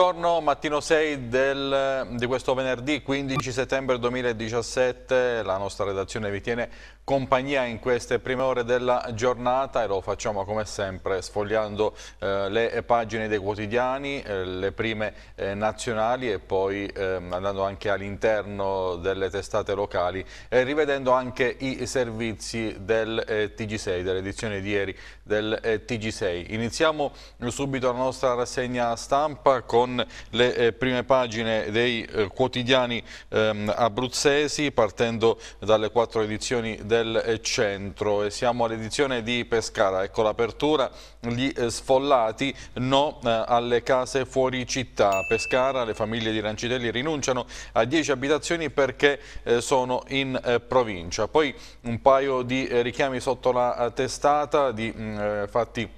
Buongiorno, mattino 6 del, di questo venerdì 15 settembre 2017, la nostra redazione vi tiene compagnia in queste prime ore della giornata e lo facciamo come sempre sfogliando eh, le pagine dei quotidiani, eh, le prime eh, nazionali e poi ehm, andando anche all'interno delle testate locali e eh, rivedendo anche i servizi del eh, TG6, dell'edizione di ieri del eh, TG6. Iniziamo subito la nostra rassegna stampa con con le eh, prime pagine dei eh, quotidiani ehm, abruzzesi partendo dalle quattro edizioni del eh, centro e siamo all'edizione di Pescara, ecco l'apertura, gli eh, sfollati no eh, alle case fuori città, Pescara, le famiglie di Rancitelli rinunciano a 10 abitazioni perché sono in provincia, poi un paio di richiami sotto la testata di mh, mm, fatti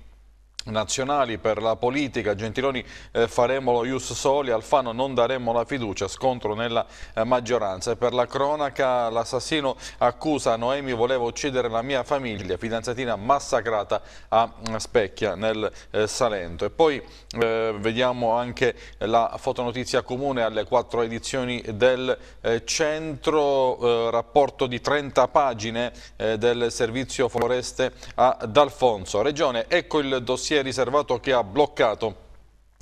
nazionali per la politica, Gentiloni eh, faremo lo ius soli, Alfano non daremo la fiducia, scontro nella eh, maggioranza e per la cronaca l'assassino accusa Noemi voleva uccidere la mia famiglia, fidanzatina massacrata a mm, Specchia nel eh, Salento e poi eh, vediamo anche la fotonotizia comune alle quattro edizioni del eh, centro, eh, rapporto di 30 pagine del servizio foreste ad Alfonso, regione, ecco il dossier si è riservato che ha bloccato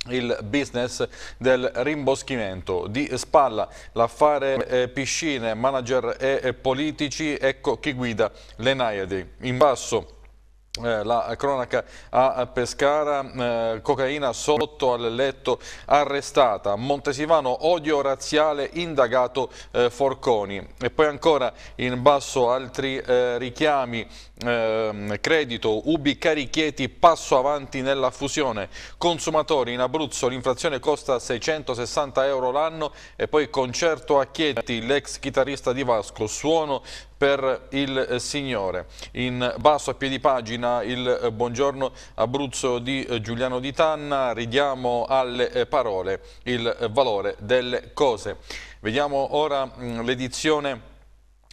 il business del rimboschimento di spalla l'affare eh, piscine manager e politici ecco chi guida le naiadi in basso eh, la cronaca a Pescara, eh, cocaina sotto al letto arrestata, Montesivano odio razziale indagato eh, Forconi e poi ancora in basso altri eh, richiami Ehm, credito, Ubi Carichieti passo avanti nella fusione, consumatori in Abruzzo l'inflazione costa 660 euro l'anno e poi concerto a Chieti, l'ex chitarrista di Vasco, suono per il eh, Signore. In basso a piedi pagina il eh, buongiorno Abruzzo di eh, Giuliano Di Tanna, ridiamo alle parole il valore delle cose. Vediamo ora mm, l'edizione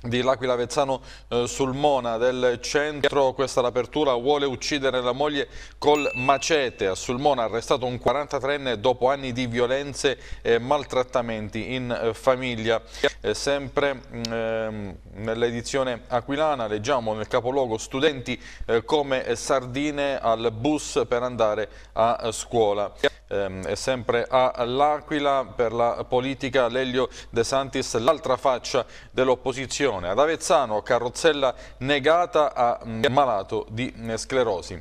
di L'Aquila Vezzano eh, sul Mona del centro, questa l'apertura vuole uccidere la moglie col macete, a Sulmona arrestato un 43enne dopo anni di violenze e maltrattamenti in eh, famiglia. Eh, sempre mm, ehm, nell'edizione aquilana leggiamo nel capoluogo studenti eh, come sardine al bus per andare a eh, scuola. Ehm, è sempre all'Aquila per la politica Lelio De Santis l'altra faccia dell'opposizione ad Avezzano carrozzella negata a mm, malato di mm, sclerosi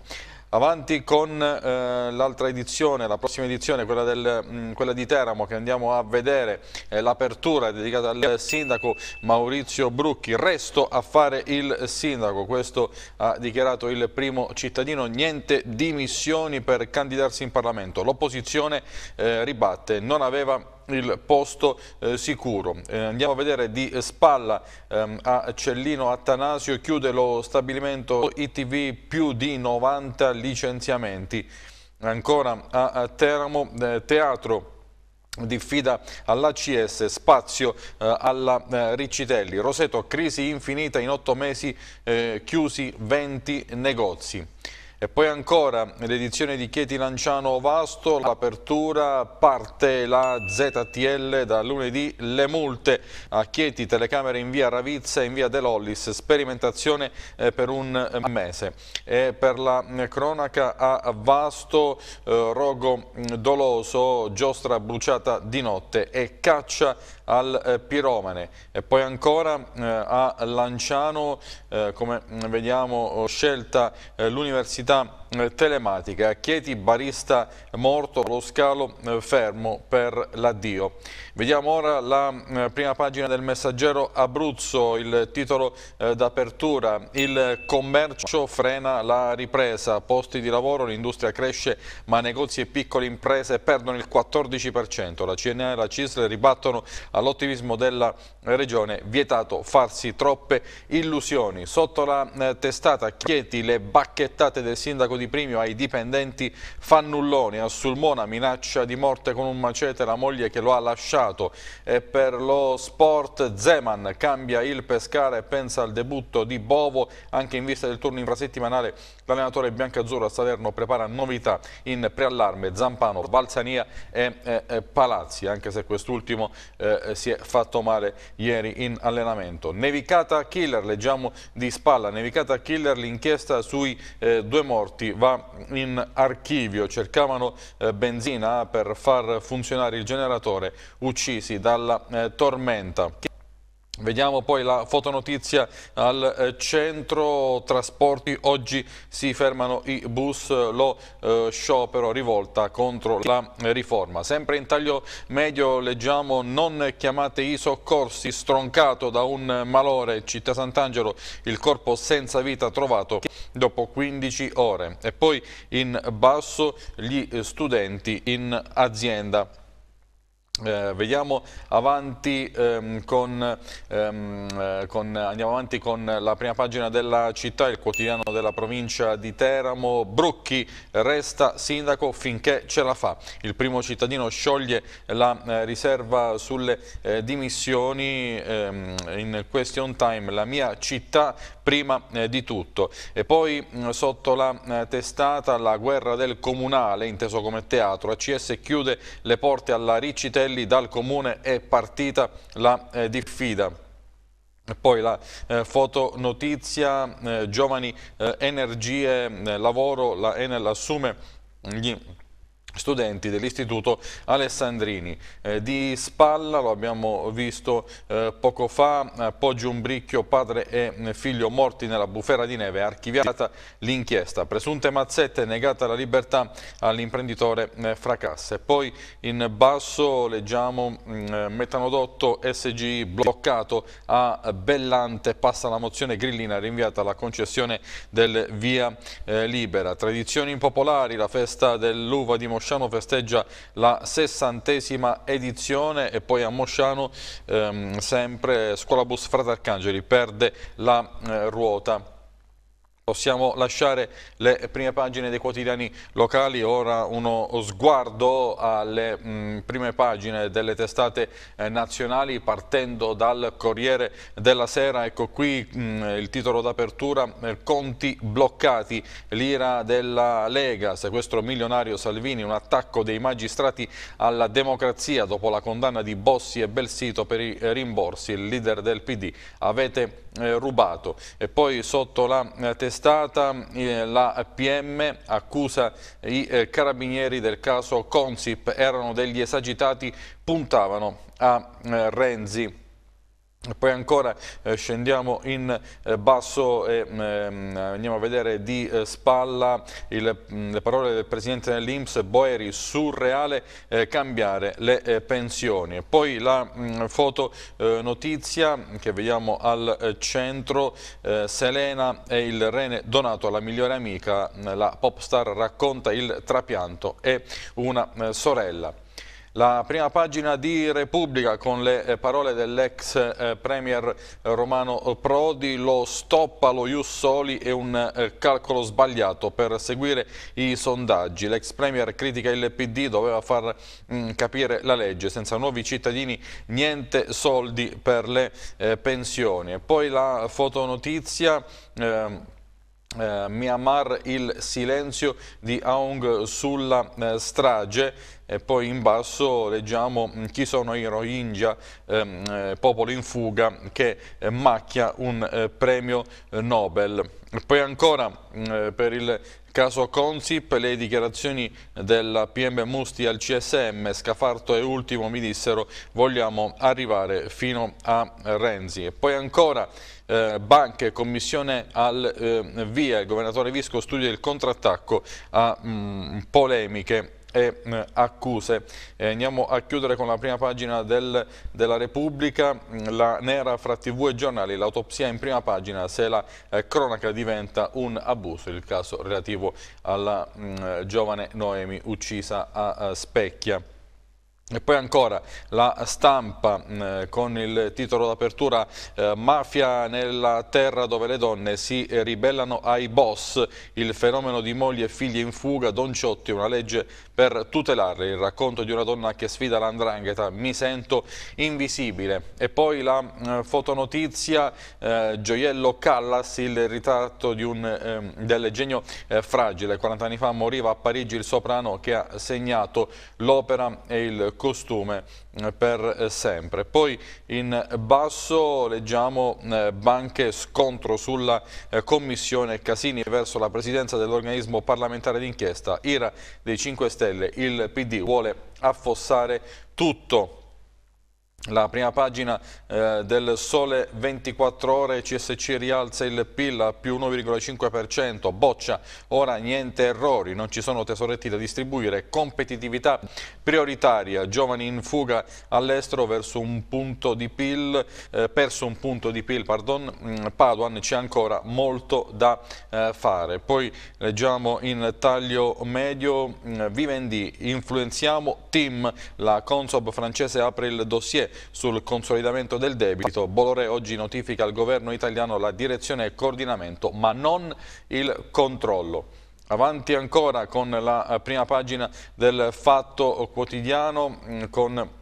Avanti con eh, l'altra edizione, la prossima edizione, quella, del, mh, mm, quella, di Teramo che andiamo a vedere, eh, l'apertura dedicata al sindaco Maurizio Brucchi, resto a fare il sindaco, questo ha dichiarato il primo cittadino, niente dimissioni per candidarsi in Parlamento, l'opposizione eh, ribatte, non aveva il posto eh, sicuro. Eh, andiamo a vedere di spalla ehm, a Cellino Attanasio, chiude lo stabilimento ITV più di 90 licenziamenti. Ancora a Teramo, eh, teatro diffida all'ACS, spazio eh, alla eh, Riccitelli. Roseto, crisi infinita in otto mesi, eh, chiusi 20 negozi. E poi ancora l'edizione di Chieti Lanciano Vasto, l'apertura parte la ZTL da lunedì, le multe a Chieti, telecamere in via Ravizza e in via Delollis, Lollis, sperimentazione eh, per un eh, mese. E per la eh, cronaca a Vasto, rogo mm, doloso, giostra bruciata di notte e caccia al eh, Piromane. E poi ancora eh, a Lanciano, eh, come mm, vediamo, scelta l'Università telematica. Chieti barista morto lo scalo eh, fermo per l'addio. Vediamo ora la eh, prima pagina del messaggero Abruzzo, il titolo eh, d'apertura. Il commercio frena la ripresa, posti di lavoro, l'industria cresce ma negozi e piccole imprese perdono il 14%. La CNA e la CISL ribattono all'ottimismo della regione, vietato farsi troppe illusioni. Sotto la testata Chieti le bacchettate del sindaco di premio ai dipendenti fannulloni. A Sulmona minaccia di morte con un macete la moglie che lo ha lasciato. E per lo sport Zeman cambia il pescare e pensa al debutto di Bovo anche in vista del turno infrasettimanale L'allenatore biancazzurro a Salerno prepara novità in preallarme Zampano, Balsania e eh, eh, Palazzi, anche se quest'ultimo eh, eh, si è fatto male ieri in allenamento. Nevicata Killer, leggiamo di spalla, Nevicata Killer, l'inchiesta sui eh, due morti va in archivio, cercavano eh, benzina ah, per far funzionare il generatore, uccisi dalla tormenta. Vediamo poi la fotonotizia al eh, centro trasporti, oggi si fermano i bus, lo eh, sciopero rivolta contro la riforma. Sempre in taglio medio leggiamo non chiamate i soccorsi, stroncato da un malore, città Sant'Angelo, il corpo senza vita trovato dopo 15 ore. E poi in basso gli studenti in azienda. Eh, vediamo avanti, ehm, con, ehm, eh, con, andiamo avanti con la prima pagina della città, il quotidiano della provincia di Teramo. Brucchi resta sindaco finché ce la fa. Il primo cittadino scioglie la eh, riserva sulle eh, dimissioni ehm, in question time. La mia città prima eh, di tutto. E poi mm, sotto la eh, testata la guerra del comunale, inteso come teatro, ACS chiude le porte alla Riccitelli, dal comune è partita la eh, diffida. Poi la eh, fotonotizia, eh, giovani eh, energie, lavoro, la Enel assume gli studenti dell'Istituto Alessandrini. Eh, di spalla, lo abbiamo visto eh, poco fa, eh, un bricchio, padre e eh, figlio morti nella bufera di neve, archiviata l'inchiesta. Presunte mazzette, negata la libertà all'imprenditore eh, Fracasse. Poi in basso leggiamo mh, mm, eh, metanodotto SGI bloccato a Bellante, passa la mozione grillina rinviata alla concessione del via libera. Tradizioni impopolari, la festa dell'uva di Moscone Mosciano festeggia la sessantesima edizione e poi a Mosciano ehm, sempre Scuola Bus Frate Arcangeli perde la eh, ruota. Possiamo lasciare le prime pagine dei quotidiani locali, ora uno sguardo alle mh, mm, prime pagine delle testate eh, nazionali partendo dal Corriere della Sera, ecco qui mh, mm, il titolo d'apertura, eh, conti bloccati, l'ira della Lega, sequestro milionario Salvini, un attacco dei magistrati alla democrazia dopo la condanna di Bossi e Belsito per i rimborsi, il leader del PD, avete eh, rubato e poi sotto la eh, testata stata eh, la PM accusa i eh, carabinieri del caso Consip erano degli esagitati puntavano a eh, Renzi poi ancora eh, scendiamo in eh, basso e mm, ehm, andiamo a vedere di eh, spalla il, mm, le parole del presidente dell'Inps Boeri, surreale cambiare le pensioni. Poi la mm, foto notizia che vediamo al centro, Selena e il rene donato alla migliore amica, la popstar racconta il trapianto e una sorella. La prima pagina di Repubblica con le eh, parole dell'ex eh, premier Romano Prodi, lo stoppa lo Ius Soli è un eh, calcolo sbagliato per seguire i sondaggi. L'ex premier critica il PD, doveva far mm, capire la legge, senza nuovi cittadini niente soldi per le pensioni. E Poi la fotonotizia... Ehm, eh, eh, Myanmar il silenzio di Aung sulla eh, strage e poi in basso leggiamo mm, chi sono i Rohingya, ehm, eh, popolo in fuga che eh, macchia un eh, premio eh, Nobel. Poi ancora mm, eh, per il caso Consip le dichiarazioni della PM Musti al CSM, Scafarto è Ultimo mi dissero vogliamo arrivare fino a Renzi. E poi ancora eh, banche, commissione al eh, via, il governatore Visco studia il contrattacco a mh, mm, polemiche e eh, accuse. Eh, andiamo a chiudere con la prima pagina del, della Repubblica, mm, la nera fra tv e giornali, l'autopsia in prima pagina, se la eh, cronaca diventa un abuso, il caso relativo alla mh, mm, giovane Noemi uccisa a, a Specchia. E poi ancora la stampa mh, con il titolo d'apertura eh, Mafia nella terra dove le donne si ribellano ai boss, il fenomeno di moglie e figlie in fuga, Don Ciotti, una legge per tutelarle. Il racconto di una donna che sfida l'andrangheta, mi sento invisibile. E poi la eh, fotonotizia, eh, Gioiello Callas, il ritratto un, eh, del genio eh, fragile. 40 anni fa moriva a Parigi il soprano che ha segnato l'opera e il costume per eh, sempre. Poi in basso leggiamo eh, banche scontro sulla eh, commissione Casini verso la presidenza dell'organismo parlamentare d'inchiesta IRA dei 5 Stelle. Il PD vuole affossare tutto la prima pagina eh, del Sole 24 Ore, CSC rialza il PIL a più 1,5%, boccia, ora niente errori, non ci sono tesoretti da distribuire, competitività prioritaria, giovani in fuga all'estero verso un punto di PIL, eh, perso un punto di PIL, pardon, mm, Paduan c'è ancora molto da eh, fare. Poi leggiamo in taglio medio, mm, Vivendi, influenziamo, team, la Consob francese apre il dossier sul consolidamento del debito, Bolore oggi notifica al governo italiano la direzione e coordinamento, ma non il controllo. Avanti ancora con la eh, prima pagina del Fatto Quotidiano, mm, con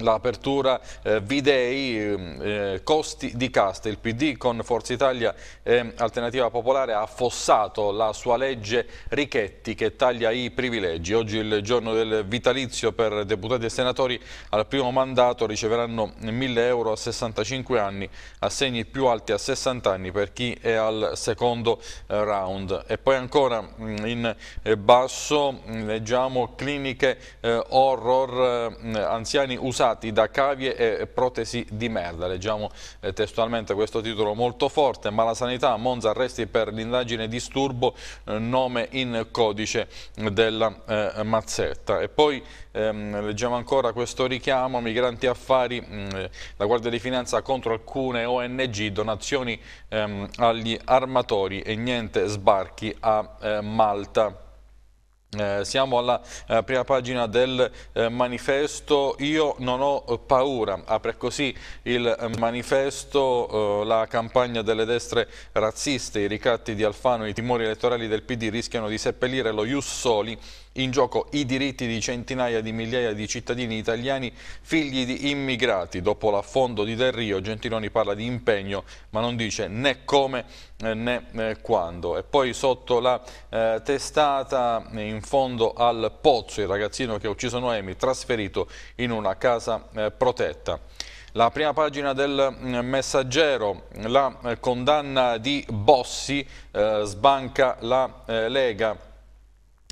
l'apertura eh, Videi, ehm, eh, costi di casta. Il PD con Forza Italia e ehm, Alternativa Popolare ha affossato la sua legge Richetti che taglia i privilegi. Oggi il giorno del vitalizio per deputati e senatori al primo mandato riceveranno 1000 euro a 65 anni, assegni più alti a 60 anni per chi è al secondo eh, round. E poi ancora mm, in eh, basso mm, leggiamo cliniche eh, horror, eh, anziani usati infestati da cavie e protesi di merda. Leggiamo eh, testualmente questo titolo molto forte, ma la sanità Monza arresti per l'indagine disturbo, eh, nome in codice della eh, mazzetta. E poi ehm, leggiamo ancora questo richiamo, migranti affari, mh, mm, eh, la Guardia di Finanza contro alcune ONG, donazioni ehm, agli armatori e niente sbarchi a eh, Malta. Eh, siamo alla eh, prima pagina del eh, manifesto Io non ho eh, paura, apre così il eh, manifesto, eh, la campagna delle destre razziste, i ricatti di Alfano, i timori elettorali del PD rischiano di seppellire lo Ius Soli in gioco i diritti di centinaia di migliaia di cittadini italiani figli di immigrati. Dopo l'affondo di Del Rio Gentiloni parla di impegno ma non dice né come eh, né eh, quando. E poi sotto la eh, testata eh, in fondo al pozzo il ragazzino che ha ucciso Noemi trasferito in una casa eh, protetta. La prima pagina del mm, messaggero, la condanna di Bossi eh, sbanca la Lega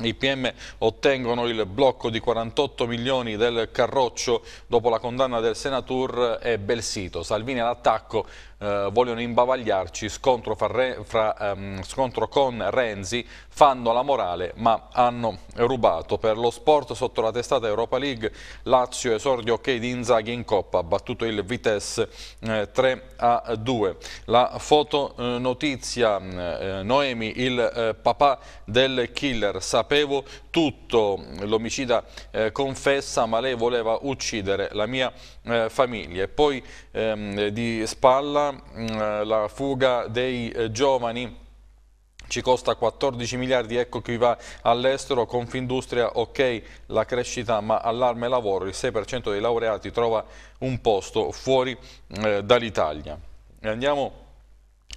i PM ottengono il blocco di 48 milioni del Carroccio dopo la condanna del Senatur e Belsito. Salvini all'attacco eh, vogliono imbavagliarci, scontro, fra, fra, ehm, scontro con Renzi, fanno la morale ma hanno rubato. Per lo sport sotto la testata Europa League, Lazio esordio ok di Inzaghi in Coppa, ha battuto il Vitesse eh, 3 a 2. La fotonotizia, eh, eh, eh, Noemi, il eh, papà del killer, sapevo tutto, l'omicida confessa ma lei voleva uccidere la mia eh, famiglie. Poi ehm, di spalla mh, mm, eh, la fuga dei eh, giovani ci costa 14 miliardi, ecco chi va all'estero, Confindustria ok la crescita ma allarme lavoro, il 6% dei laureati trova un posto fuori eh, dall'Italia. Andiamo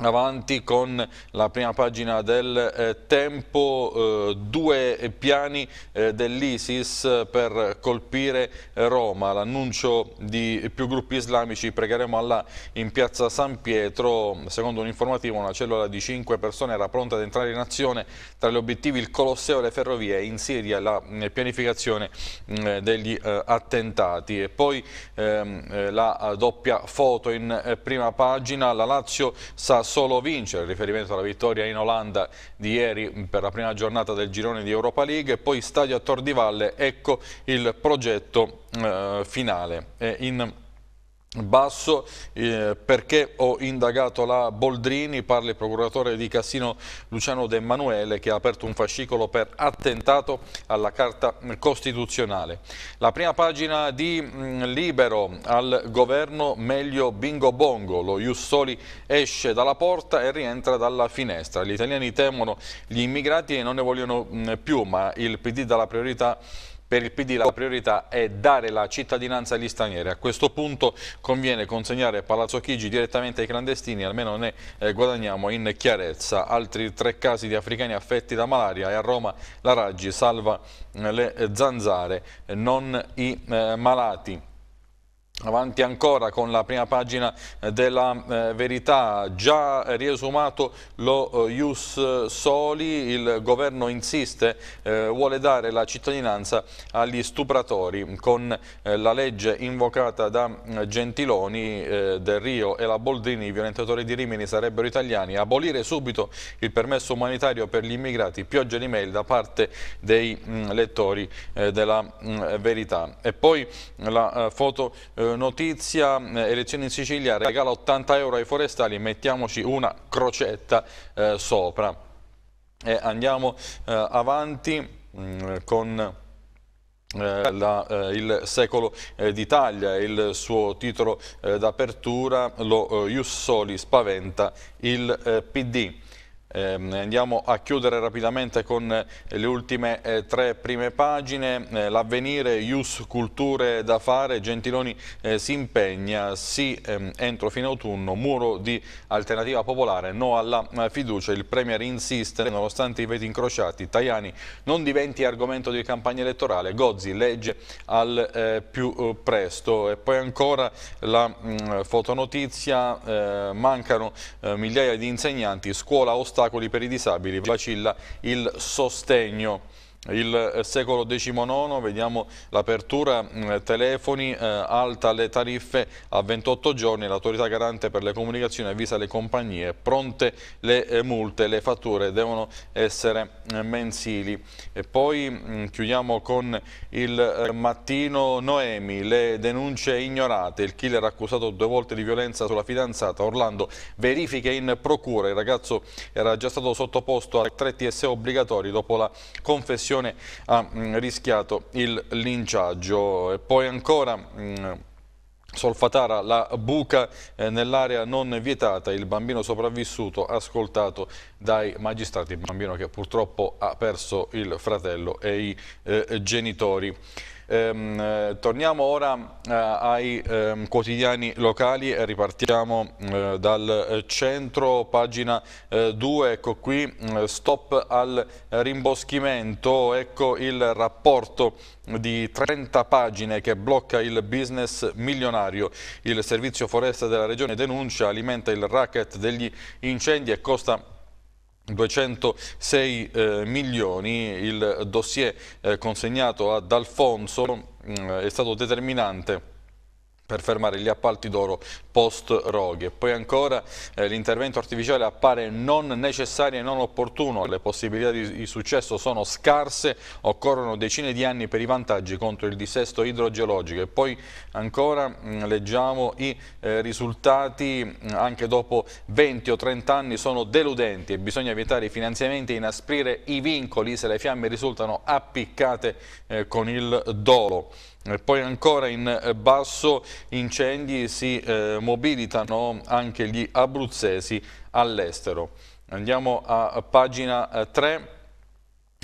Avanti con la prima pagina del eh, tempo, eh, due piani eh, dell'ISIS per colpire Roma, l'annuncio di più gruppi islamici pregheremo Allah in piazza San Pietro, secondo un'informativa una cellula di cinque persone era pronta ad entrare in azione, tra gli obiettivi il Colosseo e le ferrovie, in Siria la eh, pianificazione mm, eh, degli eh, attentati e poi ehm, la doppia foto in prima pagina, la Lazio sa solo vincere, riferimento alla vittoria in Olanda di ieri per la prima giornata del girone di Europa League e poi stadio a Tordivalle, ecco il progetto eh, finale. Eh, in Basso eh, perché ho indagato la Boldrini, parla il procuratore di Cassino Luciano De Emanuele che ha aperto un fascicolo per attentato alla Carta Costituzionale. La prima pagina di mh, mm, Libero al governo meglio bingo bongo, lo Jussoli esce dalla porta e rientra dalla finestra. Gli italiani temono gli immigrati e non ne vogliono mh, mm, più ma il PD dà la priorità per il PD la priorità è dare la cittadinanza agli stranieri. A questo punto conviene consegnare Palazzo Chigi direttamente ai clandestini, almeno ne eh, guadagniamo in chiarezza. Altri tre casi di africani affetti da malaria e a Roma la Raggi salva eh, le eh, zanzare, non i malati. Avanti ancora con la prima pagina eh, della eh, verità, già riesumato lo eh, Ius Soli, il governo insiste, vuole dare la cittadinanza agli stupratori. Con la legge invocata da Gentiloni, Del Rio e la Boldrini, i violentatori di Rimini sarebbero italiani, abolire subito il permesso umanitario per gli immigrati, pioggia di mail da parte dei mm, lettori della mm, verità. E poi la foto notizia, eh, elezioni in Sicilia, regala 80 euro ai forestali, mettiamoci una crocetta eh, sopra. E andiamo eh, avanti mm, con... Eh, la, eh, il secolo eh, d'Italia, il suo titolo d'apertura, lo Jussoli spaventa il PD. Ehm, andiamo a chiudere rapidamente con eh, le ultime eh, tre prime pagine. Eh, l'avvenire, Ius Culture da fare, Gentiloni si impegna, sì ehm, entro fine autunno, muro di alternativa popolare, no alla fiducia. Il Premier insiste, nonostante i veti incrociati, Tajani non diventi argomento di campagna elettorale, Gozzi legge al più presto. E poi ancora la mm, fotonotizia, mancano migliaia di insegnanti, scuola ostacolaria ostacoli per i disabili, vacilla il sostegno. Il eh, secolo XIX, vediamo l'apertura, mm, telefoni, eh, alta le tariffe a 28 giorni, l'autorità garante per le comunicazioni avvisa le compagnie, pronte le eh, multe, le fatture devono essere eh, mensili. E poi mh, mm, chiudiamo con il eh, mattino Noemi, le denunce ignorate, il killer accusato due volte di violenza sulla fidanzata, Orlando verifiche in procura, il ragazzo era già stato sottoposto a tre TSE obbligatori dopo la confessione Cassazione ha mh, mm, rischiato il linciaggio. E poi ancora... Mh, mm, Solfatara, la buca eh, nell'area non vietata, il bambino sopravvissuto ascoltato dai magistrati, il bambino che purtroppo ha perso il fratello e i eh, genitori. Ehm, torniamo ora eh, ai eh, quotidiani locali e ripartiamo eh, dal eh, centro, pagina 2, eh, ecco qui mm, stop al rimboschimento, ecco il rapporto di 30 pagine che blocca il business milionario. Il servizio foresta della regione denuncia, alimenta il racket degli incendi e costa 206 eh, milioni, il dossier eh, consegnato ad Alfonso eh, è stato determinante per fermare gli appalti d'oro post-roghe. Poi ancora eh, l'intervento artificiale appare non necessario e non opportuno, le possibilità di, di, successo sono scarse, occorrono decine di anni per i vantaggi contro il dissesto idrogeologico e poi ancora mh, mm, leggiamo i eh, risultati mh, mm, anche dopo 20 o 30 anni sono deludenti e bisogna vietare i finanziamenti e inasprire i vincoli se le fiamme risultano appiccate eh, con il dolo. Eh, poi ancora in eh, basso incendi si eh, mobilitano anche gli abruzzesi all'estero. Andiamo a pagina 3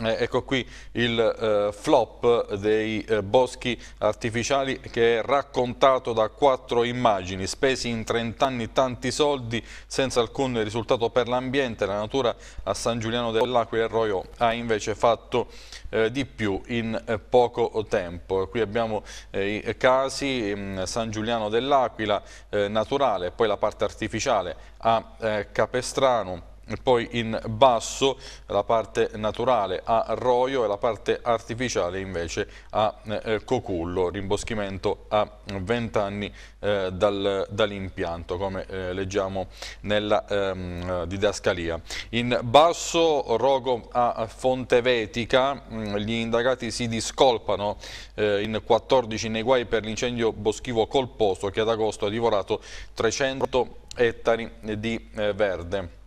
eh, ecco qui il eh, flop dei eh, boschi artificiali che è raccontato da quattro immagini, spesi in 30 anni tanti soldi senza alcun risultato per l'ambiente, la natura a San Giuliano dell'Aquila e Roio ha invece fatto eh, di più in eh, poco tempo. Qui abbiamo eh, i casi mh, mm, San Giuliano dell'Aquila naturale, poi la parte artificiale a Capestrano poi in basso la parte naturale a Roio e la parte artificiale invece a eh, Cocullo, rimboschimento a 20 anni eh, dal, dall'impianto come eh, leggiamo nella ehm, didascalia. In basso Rogo a Fontevetica, mm, gli indagati si discolpano eh, in 14 nei guai per l'incendio boschivo colposo che ad agosto ha divorato 300 ettari di eh, verde.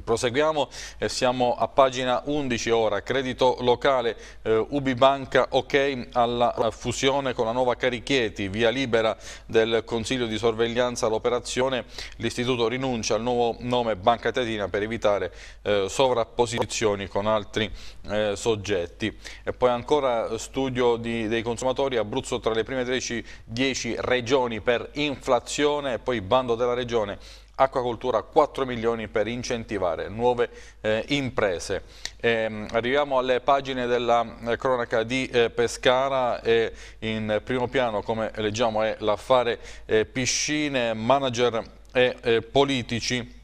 Proseguiamo e siamo a pagina 11 ora, credito locale eh, Ubibanca ok alla fusione con la nuova Carichieti, via libera del Consiglio di sorveglianza all'operazione, l'istituto rinuncia al nuovo nome Banca Tetina per evitare eh, sovrapposizioni con altri eh, soggetti. E poi ancora studio di, dei consumatori, Abruzzo tra le prime 10 regioni per inflazione e poi bando della regione Acquacoltura 4 milioni per incentivare nuove eh, imprese. E, ehm, arriviamo alle pagine della eh, cronaca di eh, Pescara e in primo piano come leggiamo è l'affare eh, piscine, manager e eh, politici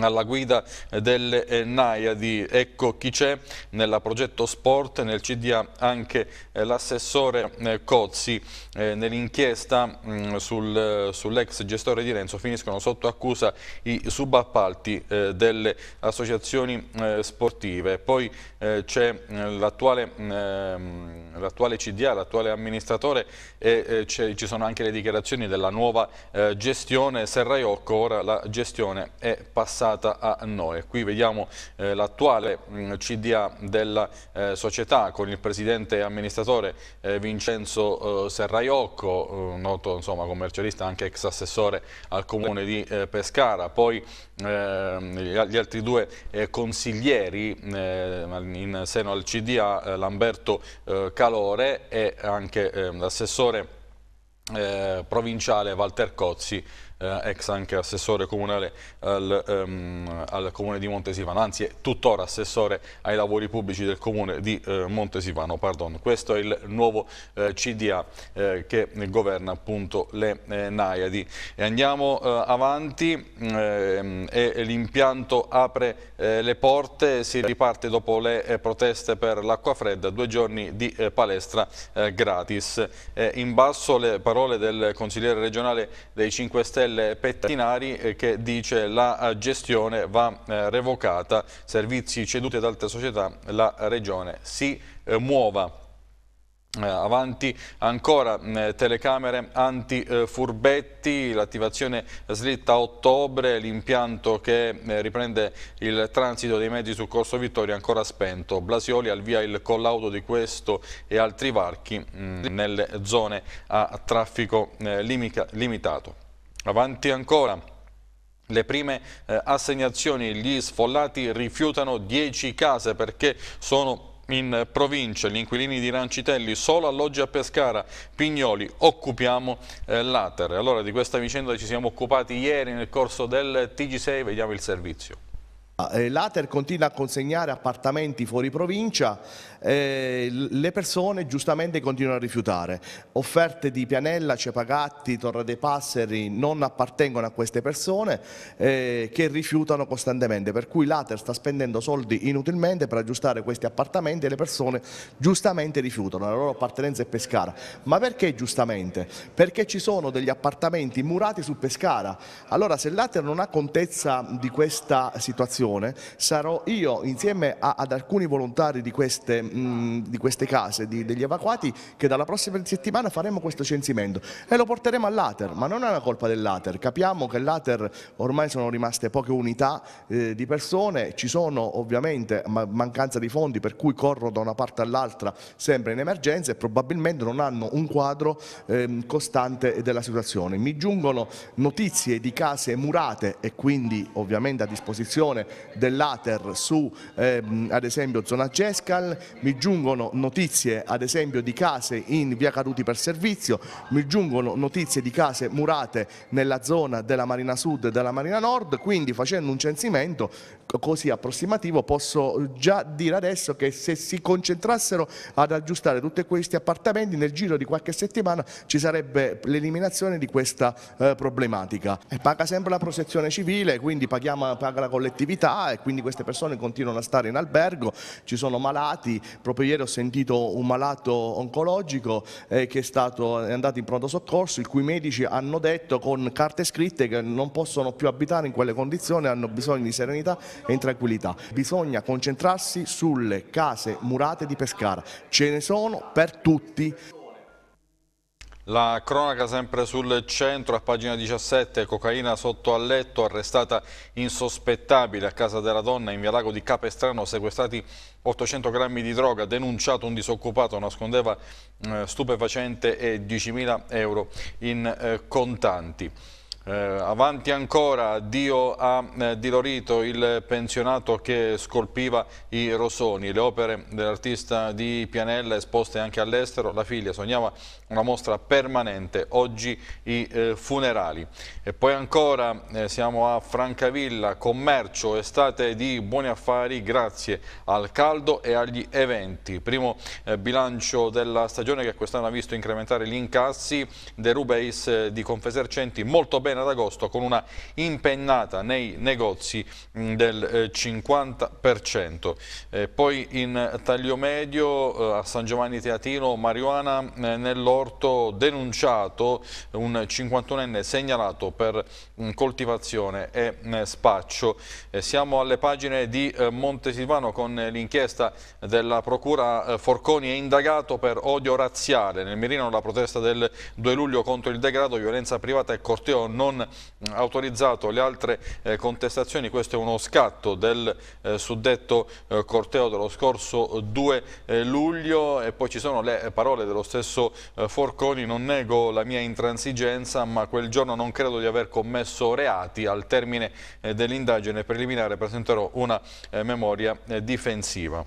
alla guida eh, delle eh, Naiadi. Ecco chi c'è nel progetto sport, nel CDA anche eh, l'assessore Cozzi. Nell'inchiesta mm, sull'ex gestore di Renzo finiscono sotto accusa i subappalti delle associazioni sportive. Poi c'è l'attuale mm, ehm, CDA, l'attuale amministratore e ci sono anche le dichiarazioni della nuova gestione Serraiocco. Ora la gestione è passata passata a noi. Qui vediamo eh, l'attuale mm, CDA della eh, società con il presidente e amministratore eh, Vincenzo eh, Serraiocco, eh, noto insomma, commercialista anche ex assessore al comune di eh, Pescara, poi ehm, gli altri due consiglieri in seno al CDA, Lamberto Calore e anche ehm, l'assessore provinciale Walter Cozzi eh, ex anche assessore comunale al, ehm, al comune di Montesivano, anzi è tuttora assessore ai lavori pubblici del comune di eh, Montesivano. Pardon. Questo è il nuovo eh, CDA eh, che governa appunto le eh, Naiadi. E andiamo eh, avanti ehm, e l'impianto apre le porte, si riparte dopo le proteste per l'acqua fredda, due giorni di palestra gratis. in basso le parole del consigliere regionale dei 5 Stelle Michele Pettinari eh, che dice la eh, gestione va eh, revocata, servizi ceduti ad altre società, la Regione si muova. Eh, avanti ancora mm, eh, telecamere antifurbetti, eh, l'attivazione slitta a ottobre, l'impianto che riprende il transito dei mezzi su Corso Vittorio ancora spento. Blasioli al via il collaudo di questo e altri varchi mh, mm, nelle zone a traffico limita, limitato. Avanti ancora. Le prime eh, assegnazioni, gli sfollati rifiutano 10 case perché sono in provincia, gli inquilini di Rancitelli, solo alloggi a Pescara, Pignoli, occupiamo eh, l'Ater. Allora di questa vicenda ci siamo occupati ieri nel corso del TG6, vediamo il servizio. Eh, L'Ater continua a consegnare appartamenti fuori provincia eh, le persone giustamente continuano a rifiutare. Offerte di Pianella, Cepagatti, Torre dei Passeri non appartengono a queste persone eh, che rifiutano costantemente, per cui l'Ater sta spendendo soldi inutilmente per aggiustare questi appartamenti e le persone giustamente rifiutano, la loro appartenenza è Pescara. Ma perché giustamente? Perché ci sono degli appartamenti murati su Pescara. Allora se l'Ater non ha contezza di questa situazione sarò io insieme a, ad alcuni volontari di queste di queste case di, degli evacuati che dalla prossima settimana faremo questo censimento e lo porteremo all'Ater, ma non è una colpa dell'Ater, capiamo che l'Ater ormai sono rimaste poche unità eh, di persone, ci sono ovviamente mancanza di fondi per cui corrono da una parte all'altra sempre in emergenza e probabilmente non hanno un quadro eh, costante della situazione. Mi giungono notizie di case murate e quindi ovviamente a disposizione dell'Ater su eh, ad esempio zona Gescal, mi giungono notizie ad esempio di case in via Caruti per servizio, mi giungono notizie di case murate nella zona della Marina Sud e della Marina Nord, quindi facendo un censimento così approssimativo posso già dire adesso che se si concentrassero ad aggiustare tutti questi appartamenti nel giro di qualche settimana ci sarebbe l'eliminazione di questa eh, problematica. E paga sempre la prosezione civile, quindi paghiamo, paga la collettività e quindi queste persone continuano a stare in albergo, ci sono malati, Proprio ieri ho sentito un malato oncologico eh, che è, stato, è andato in pronto soccorso, il cui medici hanno detto con carte scritte che non possono più abitare in quelle condizioni, hanno bisogno di serenità e in tranquillità. Bisogna concentrarsi sulle case murate di Pescara, ce ne sono per tutti. La cronaca sempre sul centro, a pagina 17, cocaina sotto al letto, arrestata insospettabile a casa della donna in via Lago di Capestrano, sequestrati 800 grammi di droga, denunciato un disoccupato, nascondeva eh, stupefacente e 10.000 euro in eh, contanti. Eh, avanti ancora, addio a eh, Di Lorito, il pensionato che scolpiva i Rosoni. Le opere dell'artista di Pianella esposte anche all'estero. La figlia sognava una mostra permanente, oggi i eh, funerali. E poi ancora eh, siamo a Francavilla, commercio, estate di buoni affari grazie al caldo e agli eventi. Primo eh, bilancio della stagione che quest'anno ha visto incrementare gli incassi. De Rubeis eh, di Confesercenti molto bene bene ad agosto con una impennata nei negozi del 50%. Eh, eh, poi in taglio medio eh, a San Giovanni Teatino, Mariuana eh, nell'orto denunciato un 51enne segnalato per mh, coltivazione e mh, spaccio. Eh, siamo alle pagine di eh, Montesilvano con l'inchiesta della procura Forconi è indagato per odio razziale. Nel mirino la protesta del 2 luglio contro il degrado, violenza privata e corteo non non autorizzato le altre eh, contestazioni, questo è uno scatto del eh, suddetto eh, corteo dello scorso 2 luglio e poi ci sono le parole dello stesso Forconi, non nego la mia intransigenza ma quel giorno non credo di aver commesso reati, al termine dell'indagine preliminare presenterò una memoria difensiva.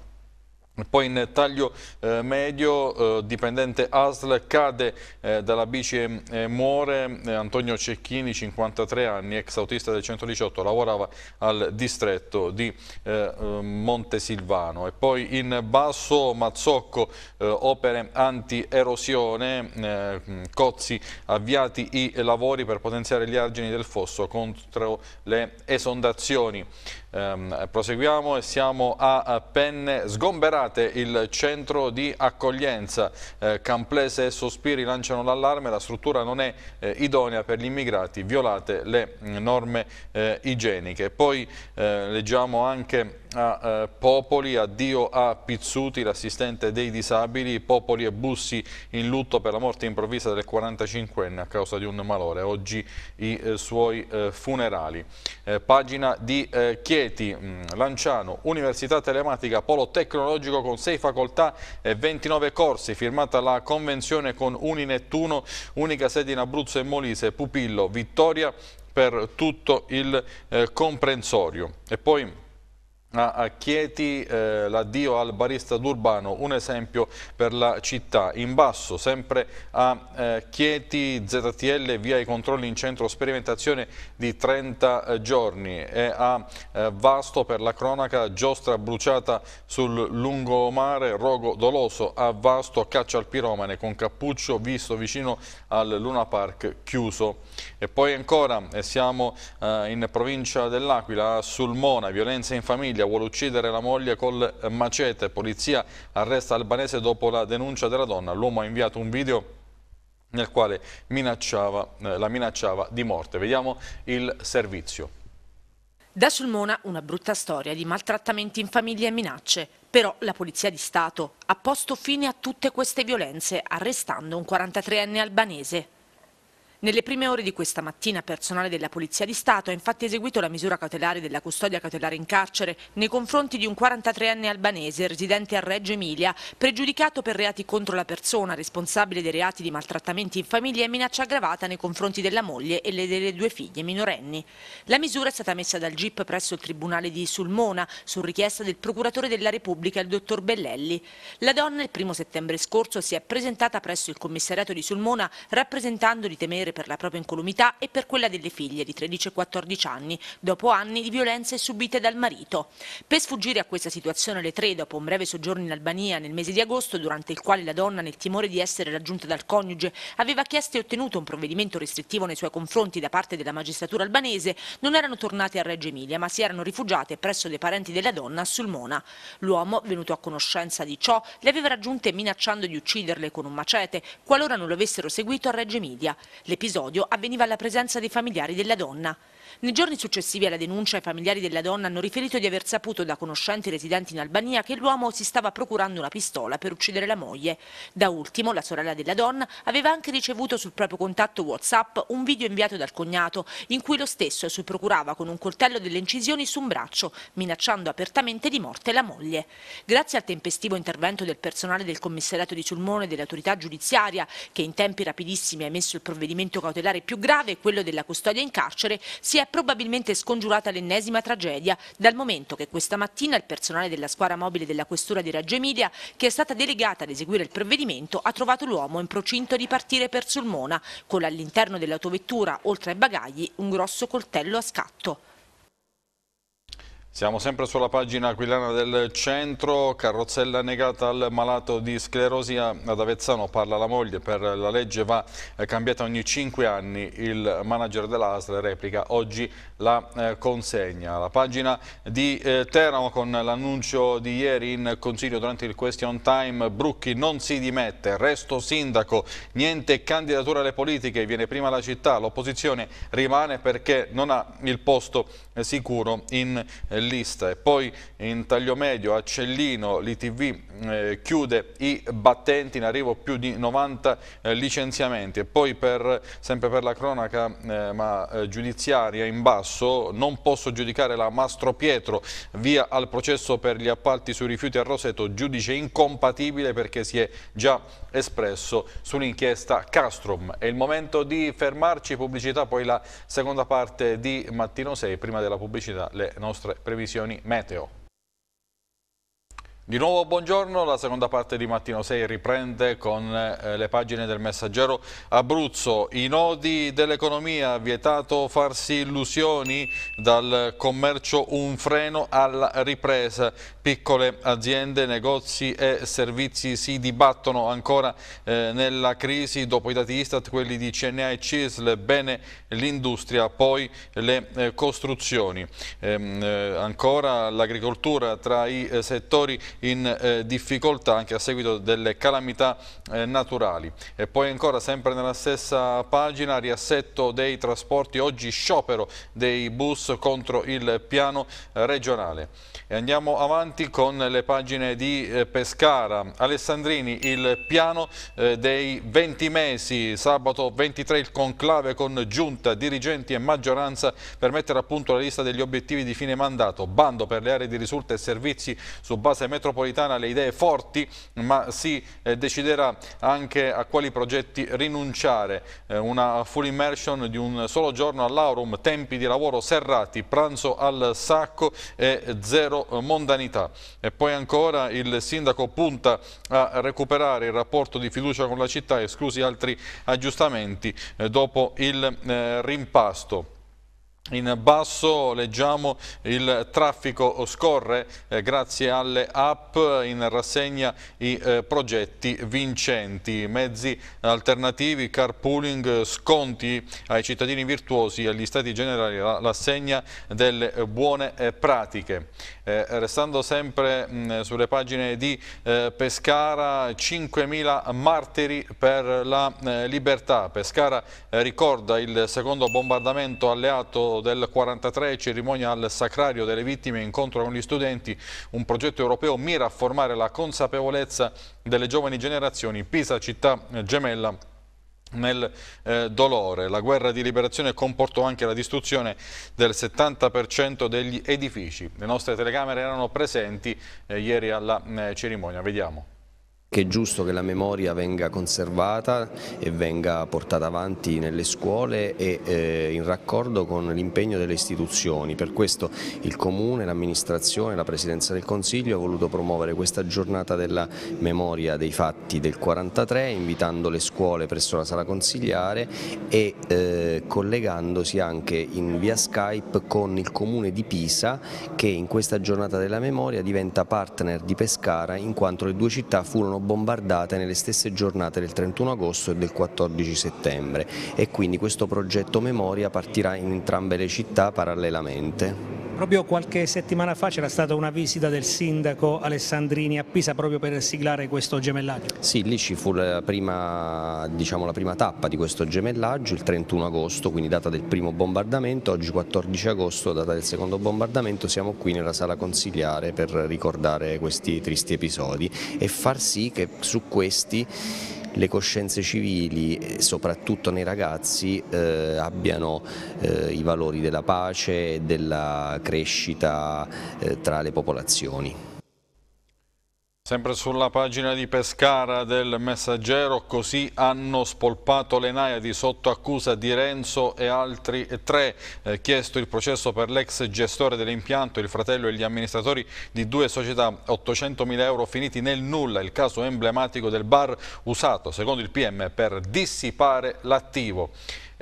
Poi in taglio eh, medio, eh, dipendente ASL cade eh, dalla bici e muore eh, Antonio Cecchini, 53 anni, ex autista del 118, lavorava al distretto di eh, ehm, Montesilvano. E poi in basso Mazzocco, eh, opere anti-erosione, mm, Cozzi avviati i lavori per potenziare gli argini del fosso contro le esondazioni. Um, proseguiamo e siamo a Penne. Sgomberate il centro di accoglienza. Eh, Camplese e Sospiri lanciano l'allarme. La struttura non è eh, idonea per gli immigrati. Violate le mm, norme eh, igieniche. Poi eh, leggiamo anche a eh, Popoli, addio a Pizzuti, l'assistente dei disabili, Popoli e Bussi in lutto per la morte improvvisa del 45enne a causa di un malore, oggi i eh, suoi eh, funerali. Eh, pagina di eh, Chieti, mh, mm, Lanciano, Università Telematica, Polo Tecnologico con 6 facoltà e 29 corsi, firmata la convenzione con Uninettuno, unica sede in Abruzzo e Molise, Pupillo, Vittoria per tutto il eh, comprensorio. E poi a Chieti eh, l'addio al barista d'Urbano, un esempio per la città. In basso, sempre a eh, Chieti, ZTL via i controlli in centro sperimentazione di 30 eh, giorni e a eh, Vasto per la cronaca, giostra bruciata sul lungomare, rogo doloso a Vasto, caccia al piromane con cappuccio visto vicino al Luna Park chiuso. E poi ancora eh, siamo eh, in provincia dell'Aquila, a Sulmona, violenza in famiglia famiglia, vuole uccidere la moglie col macete. Polizia arresta albanese dopo la denuncia della donna. L'uomo ha inviato un video nel quale minacciava, eh, la minacciava di morte. Vediamo il servizio. Da Sulmona una brutta storia di maltrattamenti in famiglia e minacce. Però la Polizia di Stato ha posto fine a tutte queste violenze arrestando un 43enne albanese. Nelle prime ore di questa mattina personale della Polizia di Stato ha infatti eseguito la misura cautelare della custodia cautelare in carcere nei confronti di un 43enne albanese residente a Reggio Emilia, pregiudicato per reati contro la persona, responsabile dei reati di maltrattamenti in famiglia e minaccia aggravata nei confronti della moglie e delle due figlie minorenni. La misura è stata messa dal GIP presso il Tribunale di Sulmona su richiesta del Procuratore della Repubblica, il dottor Bellelli. La donna il primo settembre scorso si è presentata presso il commissariato di Sulmona rappresentando di temere madre per la propria incolumità e per quella delle figlie di 13 e 14 anni, dopo anni di violenze subite dal marito. Per sfuggire a questa situazione le tre, dopo un breve soggiorno in Albania nel mese di agosto, durante il quale la donna, nel timore di essere raggiunta dal coniuge, aveva chiesto e ottenuto un provvedimento restrittivo nei suoi confronti da parte della magistratura albanese, non erano tornate a Reggio Emilia, ma si erano rifugiate presso dei parenti della donna a Sulmona. L'uomo, venuto a conoscenza di ciò, le aveva raggiunte minacciando di ucciderle con un macete, qualora non lo avessero seguito a Reggio Emilia. Le episodio avveniva alla presenza dei familiari della donna. Nei giorni successivi alla denuncia i familiari della donna hanno riferito di aver saputo da conoscenti residenti in Albania che l'uomo si stava procurando una pistola per uccidere la moglie. Da ultimo la sorella della donna aveva anche ricevuto sul proprio contatto Whatsapp un video inviato dal cognato in cui lo stesso si procurava con un coltello delle incisioni su un braccio, minacciando apertamente di morte la moglie. Grazie al tempestivo intervento del personale del commissariato di Sulmone e dell'autorità giudiziaria, che in tempi rapidissimi ha emesso il provvedimento cautelare più grave, quello della custodia in carcere, si è è probabilmente scongiurata l'ennesima tragedia, dal momento che questa mattina il personale della squadra mobile della Questura di Reggio Emilia, che è stata delegata ad eseguire il provvedimento, ha trovato l'uomo in procinto di partire per Sulmona, con all'interno dell'autovettura, oltre ai bagagli, un grosso coltello a scatto. Siamo sempre sulla pagina aquilana del centro, carrozzella negata al malato di sclerosi ad Avezzano, parla la moglie, per la legge va eh, cambiata ogni 5 anni, il manager dell'ASL replica oggi la eh, consegna. La pagina di eh, Teramo con l'annuncio di ieri in consiglio durante il question time, Brucchi non si dimette, resto sindaco, niente candidatura alle politiche, viene prima la città, l'opposizione rimane perché non ha il posto sicuro in l'Ista e poi in taglio medio a Cellino l'ITV eh, chiude i battenti, in arrivo più di 90 eh, licenziamenti e poi per, sempre per la cronaca eh, ma eh, giudiziaria in basso non posso giudicare la Mastro Pietro via al processo per gli appalti sui rifiuti a Roseto, giudice incompatibile perché si è già espresso sull'inchiesta Castrum. È il momento di fermarci, pubblicità, poi la seconda parte di Mattino 6, prima della pubblicità le nostre presentazioni previsioni meteo. Di nuovo buongiorno, la seconda parte di Mattino 6 riprende con eh, le pagine del messaggero Abruzzo. I nodi dell'economia, vietato farsi illusioni, dal commercio un freno alla ripresa. Piccole aziende, negozi e servizi si dibattono ancora eh, nella crisi. Dopo i dati Istat, quelli di CNA e CISL, bene l'industria, poi le eh, costruzioni. Ehm, eh, ancora l'agricoltura tra i eh, settori in eh, difficoltà anche a seguito delle calamità eh, naturali. E poi ancora sempre nella stessa pagina riassetto dei trasporti, oggi sciopero dei bus contro il piano eh, regionale. E andiamo avanti con le pagine di eh, Pescara. Alessandrini, il piano eh, dei 20 mesi, sabato 23 il conclave con giunta, dirigenti e maggioranza per mettere a punto la lista degli obiettivi di fine mandato, bando per le aree di risulta e servizi su base metropolitana metropolitana le idee forti, ma si eh, deciderà anche a quali progetti rinunciare. Eh, una full immersion di un solo giorno all'Aurum, tempi di lavoro serrati, pranzo al sacco e zero mondanità. E poi ancora il sindaco punta a recuperare il rapporto di fiducia con la città, esclusi altri aggiustamenti eh, dopo il rimpasto. In basso leggiamo il traffico scorre eh, grazie alle app in rassegna i eh, progetti vincenti, mezzi alternativi, carpooling, eh, sconti ai cittadini virtuosi e agli stati generali, l'assegna delle buone eh, pratiche. Eh, restando sempre mh, sulle pagine di eh, Pescara, 5.000 martiri per la libertà. Pescara ricorda il secondo bombardamento alleato del 43, cerimonia al Sacrario delle Vittime, incontro con gli studenti, un progetto europeo mira a formare la consapevolezza delle giovani generazioni, Pisa città gemella nel eh, dolore. La guerra di liberazione comportò anche la distruzione del 70% degli edifici. Le nostre telecamere erano presenti eh, ieri alla eh, cerimonia. Vediamo che è giusto che la memoria venga conservata e venga portata avanti nelle scuole e eh, in raccordo con l'impegno delle istituzioni. Per questo il Comune, l'amministrazione, la Presidenza del Consiglio ha voluto promuovere questa giornata della memoria dei fatti del 43 invitando le scuole presso la sala consigliare e eh, collegandosi anche in via Skype con il Comune di Pisa che in questa giornata della memoria diventa partner di Pescara in quanto le due città furono bombardate nelle stesse giornate del 31 agosto e del 14 settembre e quindi questo progetto Memoria partirà in entrambe le città parallelamente. Proprio qualche settimana fa c'era stata una visita del sindaco Alessandrini a Pisa proprio per siglare questo gemellaggio. Sì, lì ci fu la prima, diciamo, la prima tappa di questo gemellaggio, il 31 agosto, quindi data del primo bombardamento, oggi 14 agosto, data del secondo bombardamento, siamo qui nella sala consigliare per ricordare questi tristi episodi e far sì che su questi le coscienze civili, eh, soprattutto nei ragazzi, eh, abbiano eh, i valori della pace e della crescita eh, tra le popolazioni. Sempre sulla pagina di Pescara del Messaggero, così hanno spolpato le naiadi sotto accusa di Renzo e altri tre. Eh, chiesto il processo per l'ex gestore dell'impianto, il fratello e gli amministratori di due società, 800.000 euro finiti nel nulla, il caso emblematico del bar usato, secondo il PM, per dissipare l'attivo.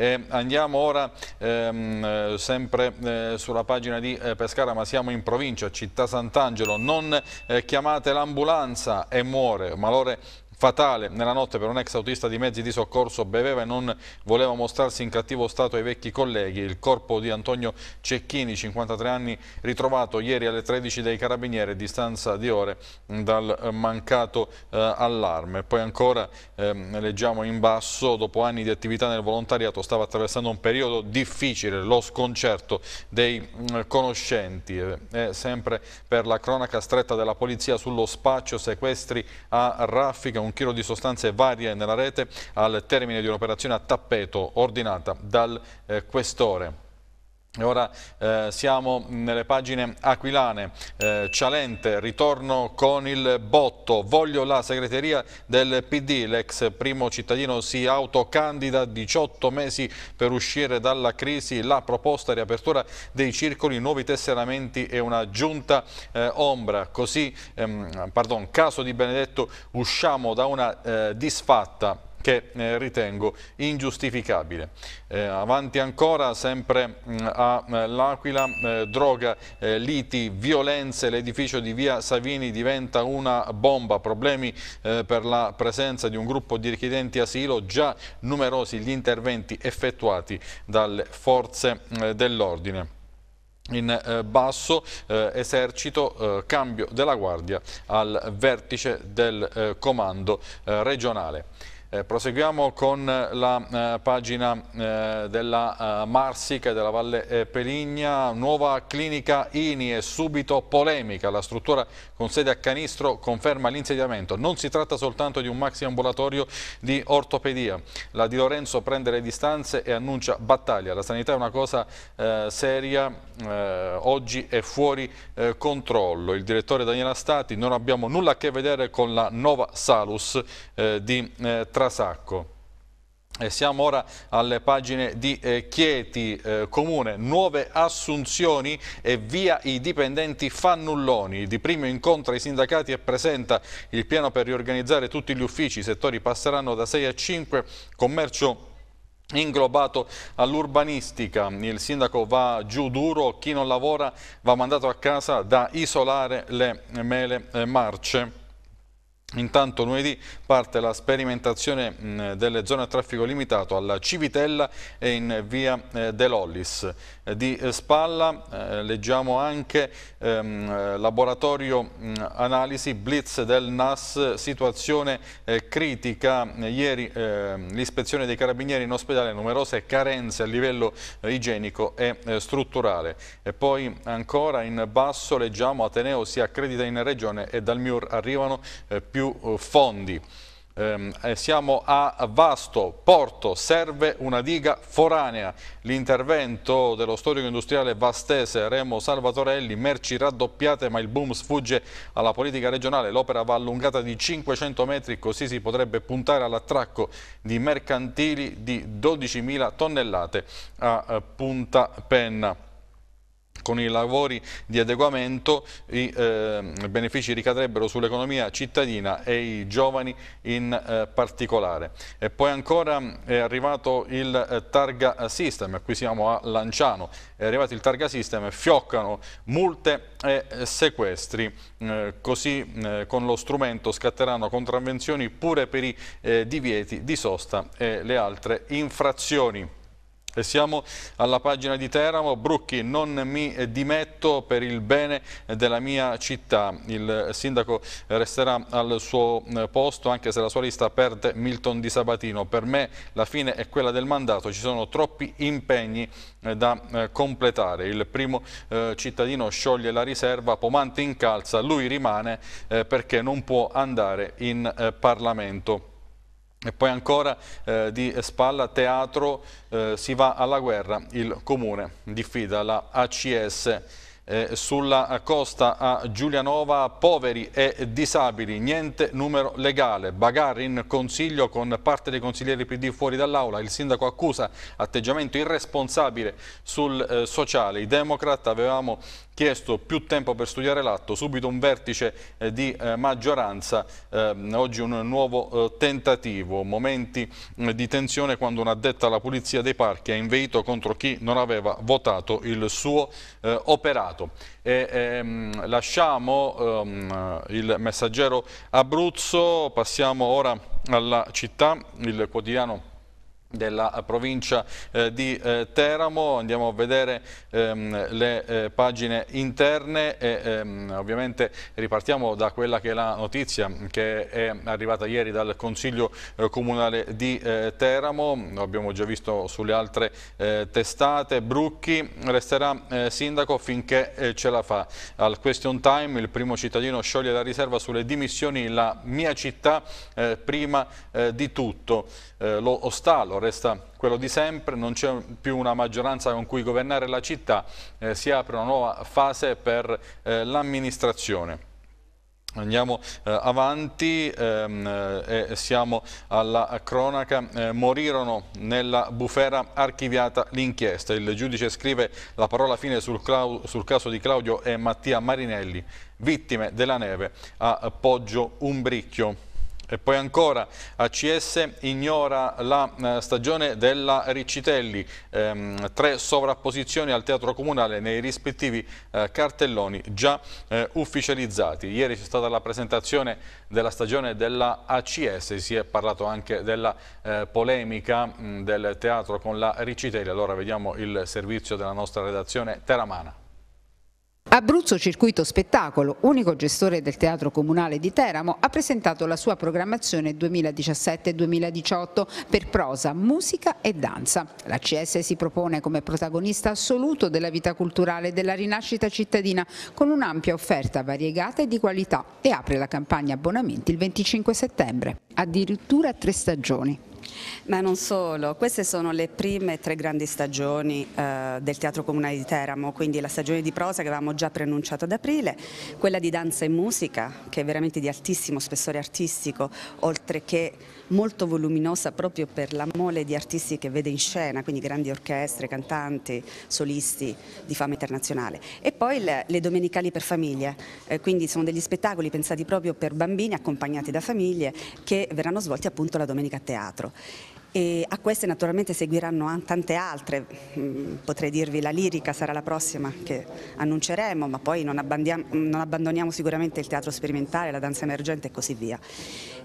E andiamo ora ehm, sempre eh, sulla pagina di eh, Pescara, ma siamo in provincia, città Sant'Angelo. Non eh, chiamate l'ambulanza e muore, malore fatale nella notte per un ex autista di mezzi di soccorso beveva e non voleva mostrarsi in cattivo stato ai vecchi colleghi. Il corpo di Antonio Cecchini, 53 anni, ritrovato ieri alle 13 dai carabinieri, a distanza di ore dal mancato eh, allarme. Poi ancora, ehm, leggiamo in basso, dopo anni di attività nel volontariato stava attraversando un periodo difficile, lo sconcerto dei mh, mm, conoscenti. E, eh, sempre per la cronaca stretta della polizia sullo spaccio, sequestri a raffica, un chilo di sostanze varie nella rete al termine di un'operazione a tappeto ordinata dal eh, questore. Ora eh, siamo nelle pagine aquilane, eh, Cialente, ritorno con il botto, voglio la segreteria del PD, l'ex primo cittadino si autocandida 18 mesi per uscire dalla crisi, la proposta riapertura dei circoli, nuovi tesseramenti e una giunta eh, ombra, così, ehm, pardon, caso di Benedetto usciamo da una eh, disfatta che eh, ritengo ingiustificabile. Eh, avanti ancora, sempre mm, all'Aquila, eh, eh, droga, eh, liti, violenze, l'edificio di via Savini diventa una bomba, problemi eh, per la presenza di un gruppo di richiedenti asilo, già numerosi gli interventi effettuati dalle forze mm, dell'ordine in basso eh, esercito eh, cambio della guardia al vertice del eh, comando regionale. Eh, proseguiamo con eh, la eh, pagina eh, della eh, Marsica e della Valle eh, Peligna, nuova clinica INI e subito polemica, la struttura con sede a Canistro conferma l'insediamento, non si tratta soltanto di un maxi ambulatorio di ortopedia, la Di Lorenzo prende le distanze e annuncia battaglia, la sanità è una cosa seria, oggi è fuori controllo, il direttore Daniela Stati non abbiamo nulla a che vedere con la nuova Salus di eh, Trasacco. E siamo ora alle pagine di eh, Chieti, eh, Comune, nuove assunzioni e via i dipendenti fannulloni. Di primo incontro ai sindacati e presenta il piano per riorganizzare tutti gli uffici, i settori passeranno da 6 a 5, commercio inglobato all'urbanistica. Il sindaco va giù duro, chi non lavora va mandato a casa da isolare le mele eh, marce. Intanto lunedì parte la sperimentazione mm, delle zone a traffico limitato alla Civitella e in via eh, eh di spalla eh, leggiamo anche ehm, eh, laboratorio mm, analisi blitz del NAS, situazione critica. Ieri ehm, l'ispezione dei carabinieri in ospedale, numerose carenze a livello igienico e strutturale. E poi ancora in basso leggiamo Ateneo si accredita in regione e dal MIUR arrivano più più eh, fondi. Ehm, eh, siamo a Vasto, Porto, serve una diga foranea. L'intervento dello storico industriale vastese Remo Salvatorelli, merci raddoppiate ma il boom sfugge alla politica regionale. L'opera va allungata di 500 metri, così si potrebbe puntare all'attracco di mercantili di 12.000 tonnellate a eh, punta penna con i lavori di adeguamento i eh, benefici ricadrebbero sull'economia cittadina e i giovani in eh, particolare. E poi ancora è arrivato il eh, Targa System, qui siamo a Lanciano, è arrivato il Targa System, fioccano multe e sequestri, eh, così eh, con lo strumento scatteranno contravvenzioni pure per i eh, divieti di sosta e le altre infrazioni. E siamo alla pagina di Teramo, Brucchi non mi dimetto per il bene della mia città, il sindaco resterà al suo eh, posto anche se la sua lista perde Milton Di Sabatino, per me la fine è quella del mandato, ci sono troppi impegni eh, da eh, completare, il primo cittadino scioglie la riserva, Pomante incalza, lui rimane perché non può andare in Parlamento. E poi ancora eh, di spalla teatro eh, si va alla guerra, il comune diffida la ACS eh, sulla costa a Giulianova, poveri e disabili, niente numero legale, bagarre in consiglio con parte dei consiglieri PD fuori dall'aula, il sindaco accusa atteggiamento irresponsabile sul eh, sociale, i democrat avevamo chiesto più tempo per studiare l'atto, subito un vertice eh, di eh, maggioranza, ehm, oggi un nuovo eh, tentativo, momenti di tensione quando una detta alla pulizia dei parchi ha inveito contro chi non aveva votato il suo operato. E, ehm, lasciamo ehm, il messaggero Abruzzo, passiamo ora alla città, il quotidiano della eh, provincia eh, di eh, Teramo, andiamo a vedere ehm, le eh, pagine interne e ehm, ovviamente ripartiamo da quella che è la notizia che è arrivata ieri dal Consiglio eh, Comunale di eh, Teramo, lo abbiamo già visto sulle altre testate, Brucchi resterà sindaco finché ce la fa. Al question time il primo cittadino scioglie la riserva sulle dimissioni la mia città prima di tutto eh, lo stallo resta quello di sempre, non c'è più una maggioranza con cui governare la città, eh, si apre una nuova fase per eh, l'amministrazione. Andiamo eh, avanti, ehm, eh, siamo alla cronaca, eh, morirono nella bufera archiviata l'inchiesta. Il giudice scrive la parola fine sul, sul, caso di Claudio e Mattia Marinelli, vittime della neve a Poggio Umbricchio. E poi ancora ACS ignora la eh, stagione della Riccitelli, ehm, tre sovrapposizioni al Teatro Comunale nei rispettivi eh, cartelloni già eh, ufficializzati. Ieri c'è stata la presentazione della stagione della ACS, si è parlato anche della eh, polemica mh, del teatro con la Riccitelli, allora vediamo il servizio della nostra redazione Teramana. Abruzzo Circuito Spettacolo, unico gestore del Teatro Comunale di Teramo, ha presentato la sua programmazione 2017-2018 per prosa, musica e danza. La CS si propone come protagonista assoluto della vita culturale della rinascita cittadina con un'ampia offerta variegata e di qualità e apre la campagna abbonamenti il 25 settembre. Addirittura tre stagioni. Ma non solo, queste sono le prime tre grandi stagioni eh, del Teatro Comunale di Teramo, quindi la stagione di prosa che avevamo già preannunciato ad aprile, quella di danza e musica che è veramente di altissimo spessore artistico, oltre che molto voluminosa proprio per la mole di artisti che vede in scena, quindi grandi orchestre, cantanti, solisti di fama internazionale. E poi le, le domenicali per famiglie, eh, quindi sono degli spettacoli pensati proprio per bambini accompagnati da famiglie che verranno svolti appunto la domenica a teatro. E a queste naturalmente seguiranno tante altre, mm, potrei dirvi la lirica sarà la prossima che annunceremo, ma poi non, non abbandoniamo sicuramente il teatro sperimentale, la danza emergente e così via.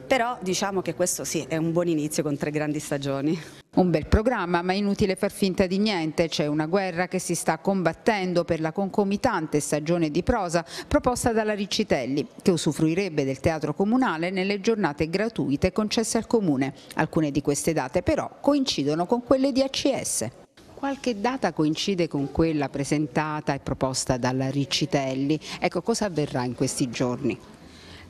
Però diciamo che questo sì è un buon inizio con tre grandi stagioni. Un bel programma, ma inutile far finta di niente. C'è una guerra che si sta combattendo per la concomitante stagione di prosa proposta dalla Riccitelli, che usufruirebbe del teatro comunale nelle giornate gratuite concesse al Comune. Alcune di queste date però coincidono con quelle di ACS. Qualche data coincide con quella presentata e proposta dalla Riccitelli. Ecco, cosa avverrà in questi giorni?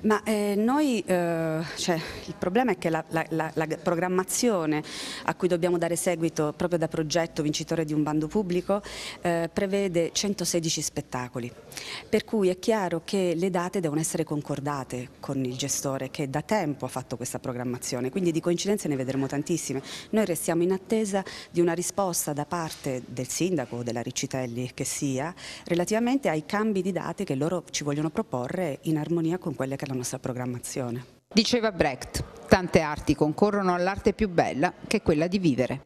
Ma eh, noi, eh, cioè, il problema è che la, la, la, la, programmazione a cui dobbiamo dare seguito proprio da progetto vincitore di un bando pubblico eh, prevede 116 spettacoli, per cui è chiaro che le date devono essere concordate con il gestore che da tempo ha fatto questa programmazione, quindi di coincidenze ne vedremo tantissime. Noi restiamo in attesa di una risposta da parte del sindaco o della Riccitelli che sia relativamente ai cambi di date che loro ci vogliono proporre in armonia con quelle che hanno la nostra programmazione. Diceva Brecht, tante arti concorrono all'arte più bella che è quella di vivere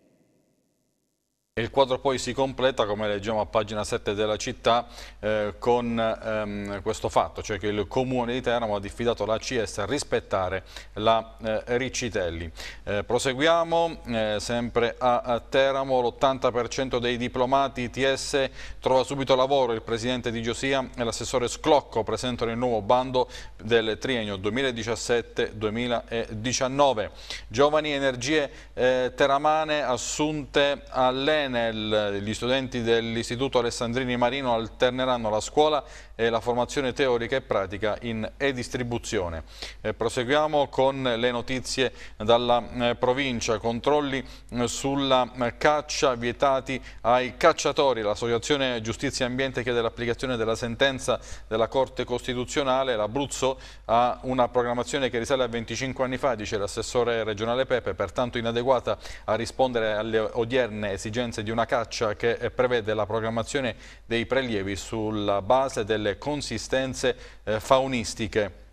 il quadro poi si completa, come leggiamo a pagina 7 della città, eh, con ehm, questo fatto, cioè che il comune di Teramo ha diffidato la CS a rispettare la eh, Riccitelli. Eh, proseguiamo, eh, sempre a, a Teramo, l'80% dei diplomati ITS trova subito lavoro, il presidente di Giosia e l'assessore Sclocco presentano il nuovo bando del triennio 2017-2019. Giovani energie eh, teramane assunte all'ENE Enel, gli studenti dell'Istituto Alessandrini Marino alterneranno la scuola e la formazione teorica e pratica in e-distribuzione. Eh, proseguiamo con le notizie dalla eh, provincia, controlli eh, sulla caccia vietati ai cacciatori. L'associazione Giustizia e Ambiente chiede l'applicazione della sentenza della Corte Costituzionale. L'Abruzzo ha una programmazione che risale a 25 anni fa, dice l'assessore regionale Pepe, pertanto inadeguata a rispondere alle odierne esigenze conseguenze di una caccia che prevede la programmazione dei prelievi sulla base delle consistenze eh, faunistiche.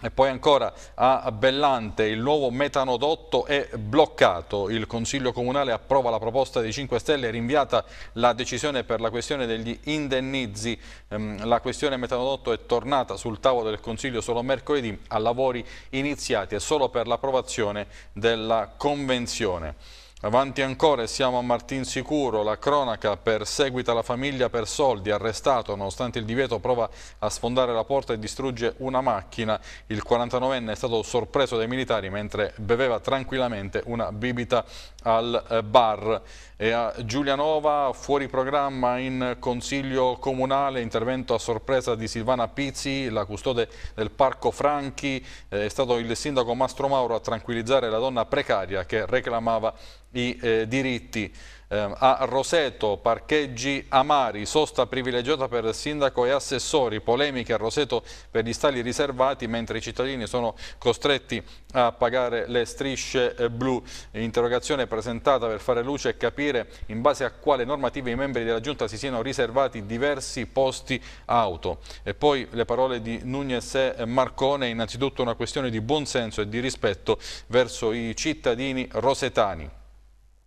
E poi ancora a Bellante il nuovo metanodotto è bloccato. Il Consiglio Comunale approva la proposta dei 5 Stelle e rinviata la decisione per la questione degli indennizi. Ehm, la questione metanodotto è tornata sul tavolo del Consiglio solo mercoledì a lavori iniziati e solo per l'approvazione della Convenzione. Avanti ancora siamo a Martinsicuro, la cronaca perseguita la famiglia per soldi, arrestato nonostante il divieto prova a sfondare la porta e distrugge una macchina. Il 49enne è stato sorpreso dai militari mentre beveva tranquillamente una bibita al eh, bar. E a Giulianova, fuori programma in Consiglio Comunale, intervento a sorpresa di Silvana Pizzi, la custode del Parco Franchi. Eh, è stato il sindaco Mastro Mauro a tranquillizzare la donna precaria che reclamava i eh, diritti eh, a Roseto, parcheggi amari, sosta privilegiata per sindaco e assessori, polemiche a Roseto per gli stali riservati mentre i cittadini sono costretti a pagare le strisce eh, blu. Interrogazione presentata per fare luce e capire in base a quale normativa i membri della Giunta si siano riservati diversi posti auto. E poi le parole di Nunez e Marcone, innanzitutto una questione di buonsenso e di rispetto verso i cittadini rosetani.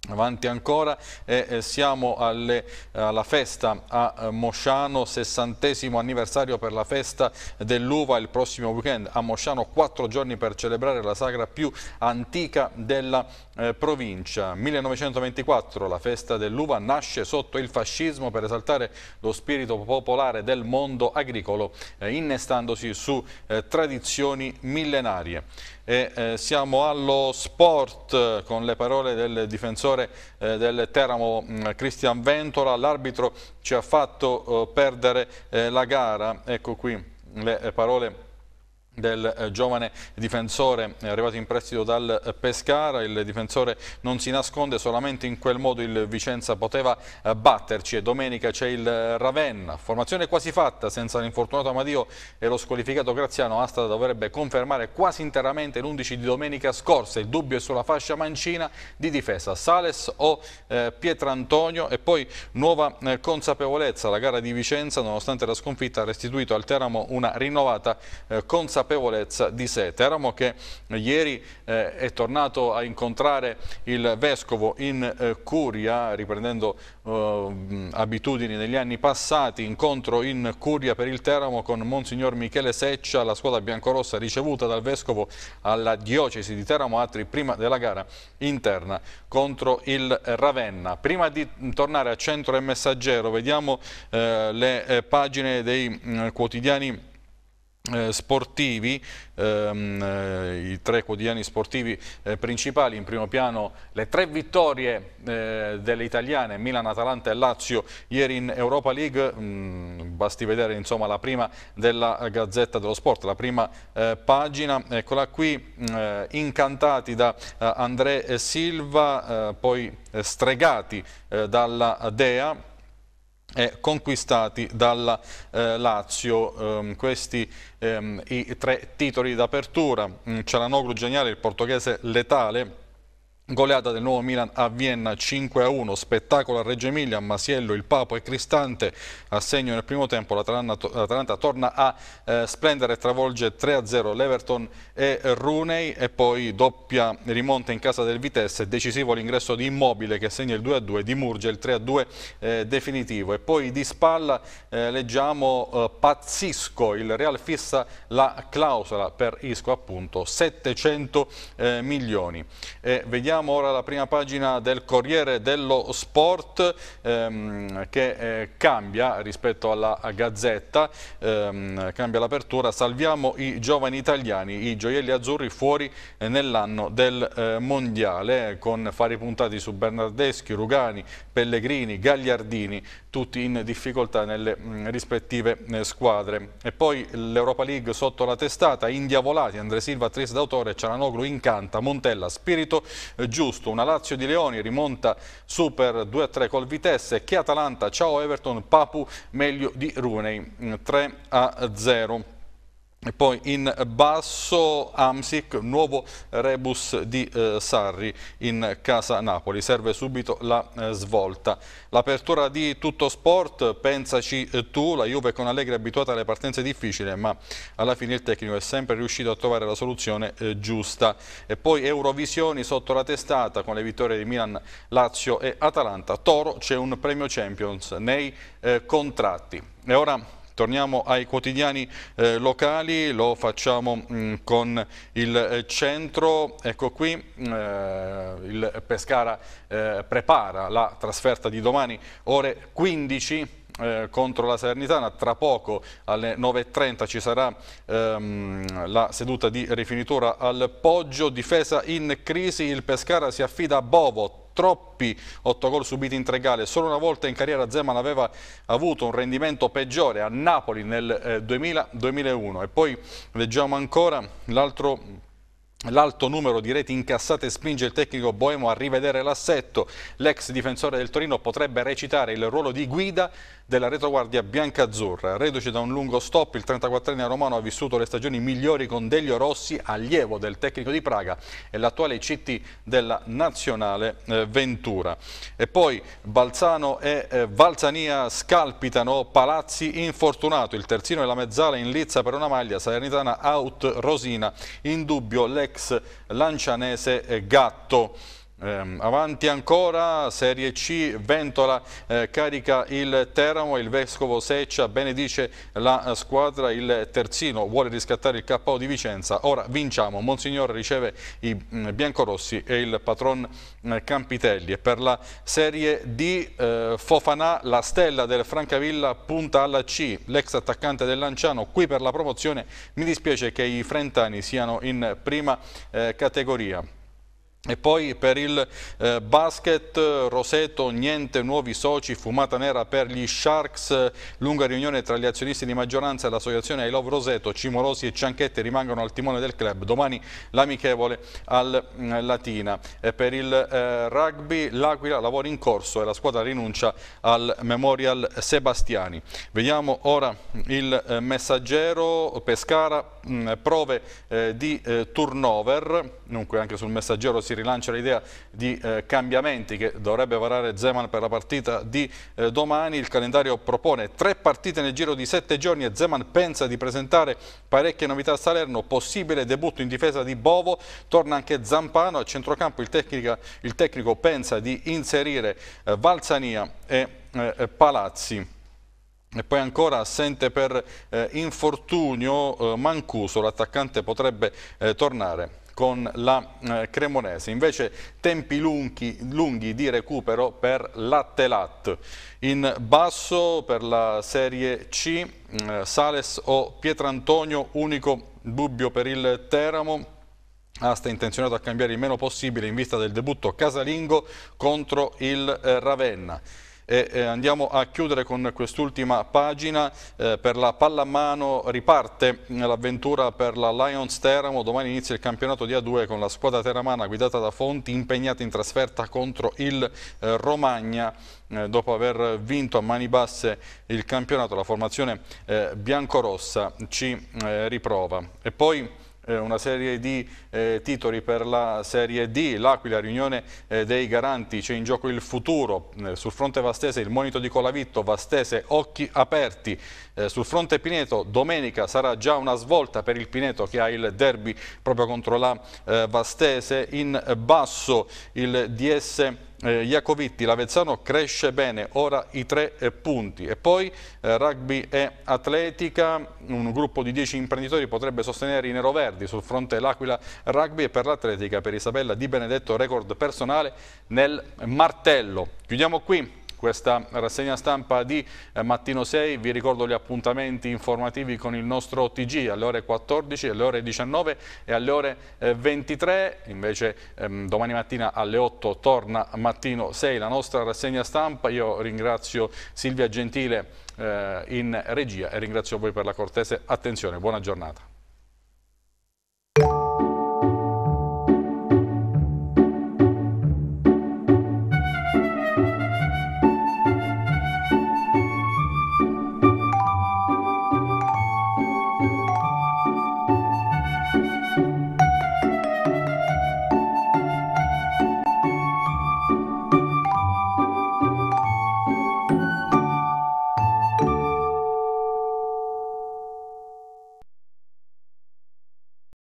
Avanti ancora, e eh, siamo alle, alla festa a eh, Mosciano, sessantesimo anniversario per la festa dell'uva il prossimo weekend a Mosciano, quattro giorni per celebrare la sagra più antica della eh, provincia. 1924 la festa dell'uva nasce sotto il fascismo per esaltare lo spirito popolare del mondo agricolo, eh, innestandosi su eh, tradizioni millenarie e eh, siamo allo sport eh, con le parole del difensore eh, del Teramo mm, Cristian Ventola, l'arbitro ci ha fatto oh, eh, perdere la gara, ecco qui le parole del eh, giovane difensore eh, arrivato in prestito dal eh, Pescara, il difensore non si nasconde, solamente in quel modo il Vicenza poteva batterci e domenica c'è il Ravenna, formazione quasi fatta senza l'infortunato Amadio e lo squalificato Graziano Asta dovrebbe confermare quasi interamente l'11 di domenica scorsa, il dubbio è sulla fascia mancina di difesa, Sales o eh, Pietrantonio e poi nuova eh, consapevolezza, la gara di Vicenza nonostante la sconfitta ha restituito al Teramo una rinnovata eh, consapevolezza consapevolezza di sé. Teramo che ieri eh, è tornato a incontrare il Vescovo in eh, Curia, riprendendo eh, abitudini negli anni passati, incontro in Curia per il Teramo con Monsignor Michele Seccia, la squadra biancorossa ricevuta dal Vescovo alla diocesi di Teramo Atri prima della gara interna contro il Ravenna. Prima di tornare a Centro e Messaggero vediamo eh, le eh, pagine dei mm, quotidiani eh, sportivi, ehm, eh, i tre quotidiani sportivi eh, principali, in primo piano le tre vittorie eh, delle italiane, Milan, Atalanta e Lazio ieri in Europa League, mh, mm, basti vedere insomma, la prima della Gazzetta dello Sport, la prima eh, pagina, eccola qui, mm, eh, incantati da André Silva, poi stregati dalla Dea, eh, conquistati dalla eh, Lazio. Um, questi um, i tre titoli d'apertura. Um, Cialanoglu geniale, il portoghese letale Goleata del nuovo Milan a Vienna 5-1, spettacolo a Reggio Emilia, Masiello, Il Papo e Cristante, a segno nel primo tempo, l'Atalanta torna a eh, splendere e travolge 3-0 l'Everton e Runei e poi doppia rimonta in casa del Vitesse, decisivo l'ingresso di Immobile che segna il 2-2, di Murgia il 3-2 eh, definitivo e poi di spalla eh, leggiamo eh, pazzisco, il Real fissa la clausola per Isco appunto 700 eh, milioni e vediamo Passiamo ora la prima pagina del Corriere dello Sport ehm, che eh, cambia rispetto alla Gazzetta, ehm, cambia l'apertura, salviamo i giovani italiani, i gioielli azzurri fuori eh, nell'anno del eh, Mondiale eh, con fari puntati su Bernardeschi, Rugani, Pellegrini, Gagliardini, tutti in difficoltà nelle mh, mm, rispettive mh, eh, squadre. E poi l'Europa League sotto la testata, indiavolati, Andre Silva, Tris d'autore, Cialanoglu incanta, Montella, Spirito, eh, giusto. Una Lazio di Leoni rimonta su per 2-3 col Vitesse, che Atalanta, ciao Everton, Papu meglio di Runei 3-0. Mm, e poi in basso Amsic, nuovo rebus di eh, Sarri in casa Napoli, serve subito la eh, svolta. L'apertura di tutto sport, pensaci eh, tu, la Juve con Allegri è abituata alle partenze difficili, ma alla fine il tecnico è sempre riuscito a trovare la soluzione eh, giusta. E poi Eurovisioni sotto la testata con le vittorie di Milan, Lazio e Atalanta. Toro c'è un premio Champions nei eh, contratti. E ora Torniamo ai quotidiani eh, locali, lo facciamo mh, mm, con il eh, centro, ecco qui eh, il Pescara eh, prepara la trasferta di domani ore 15 eh, contro la Salernitana, tra poco alle 9.30 ci sarà ehm, la seduta di rifinitura al Poggio, difesa in crisi, il Pescara si affida a Bovot troppi 8 gol subiti in tre gare. Solo una volta in carriera Zeman aveva avuto un rendimento peggiore a Napoli nel 2000-2001. Eh, e poi leggiamo ancora l'altro... L'alto numero di reti incassate spinge il tecnico Boemo a rivedere l'assetto. L'ex difensore del Torino potrebbe recitare il ruolo di guida della retroguardia bianca-azzurra. Reduce da un lungo stop, il 34enne romano ha vissuto le stagioni migliori con Delio Rossi, allievo del tecnico di Praga e l'attuale CT della nazionale eh, Ventura. E poi Balzano e eh, Valzania scalpitano, Palazzi infortunato, il terzino e la mezzala in lizza per una maglia, Salernitana out, Rosina, in dubbio l'ex lancianese eh, Gatto. Eh, avanti ancora, Serie C, Ventola eh, carica il Teramo, il Vescovo Seccia benedice la eh, squadra, il terzino vuole riscattare il KO di Vicenza, ora vinciamo, Monsignore riceve i mh, mm, biancorossi e il patron mh, eh, Campitelli e per la Serie D eh, Fofanà, la stella del Francavilla punta alla C, l'ex attaccante del Lanciano qui per la promozione, mi dispiace che i frentani siano in prima eh, categoria. E poi per il eh, basket Roseto niente nuovi soci, fumata nera per gli Sharks, lunga riunione tra gli azionisti di maggioranza e l'associazione I Love Roseto, Cimorosi e Cianchetti rimangono al timone del club, domani l'amichevole al mh, mm, Latina. E per il eh, rugby l'Aquila lavora in corso e la squadra rinuncia al Memorial Sebastiani. Vediamo ora il eh, messaggero Pescara, mh, mm, prove eh, di eh, turnover, dunque anche sul messaggero si si rilancia l'idea di eh, cambiamenti che dovrebbe varare Zeman per la partita di eh, domani. Il calendario propone tre partite nel giro di sette giorni e Zeman pensa di presentare parecchie novità a Salerno. Possibile debutto in difesa di Bovo, torna anche Zampano. A centrocampo il, tecnica, il tecnico pensa di inserire eh, Valsania e eh, Palazzi. E poi ancora assente per eh, infortunio eh, Mancuso, l'attaccante potrebbe eh, tornare con la eh, Cremonese. Invece tempi lunghi, lunghi di recupero per Lattelat. In basso per la Serie C eh, Sales o Pietrantonio, unico dubbio per il Teramo. Asta è intenzionato a cambiare il meno possibile in vista del debutto casalingo contro il eh, Ravenna. E, eh, andiamo a chiudere con quest'ultima pagina eh, per la pallamano riparte mm, l'avventura per la Lions Teramo domani inizia il campionato di A2 con la squadra teramana guidata da Fonti impegnata in trasferta contro il eh, Romagna eh, dopo aver vinto a mani basse il campionato la formazione eh, biancorossa ci eh, riprova e poi eh, una serie di eh, titoli per la Serie D, l'Aquila, riunione eh, dei garanti, c'è in gioco il futuro, sul fronte Vastese il monito di Colavitto, Vastese occhi aperti, sul fronte Pineto domenica sarà già una svolta per il Pineto che ha il derby proprio contro la Vastese, in basso il DS eh, Iacovitti, l'Avezzano cresce bene, ora i tre eh, punti. E poi eh, rugby e atletica, un gruppo di 10 imprenditori potrebbe sostenere i neroverdi sul fronte l'Aquila Rugby e per l'atletica, per Isabella Di Benedetto, record personale nel martello. Chiudiamo qui questa rassegna stampa di eh, Mattino 6. Vi ricordo gli appuntamenti informativi con il nostro TG alle ore 14, alle ore 19 e alle ore 23. Eh, Invece ehm, domani mattina alle 8 torna Mattino 6 la nostra rassegna stampa. Io ringrazio Silvia Gentile eh, in regia e ringrazio voi per la cortese attenzione. Buona giornata.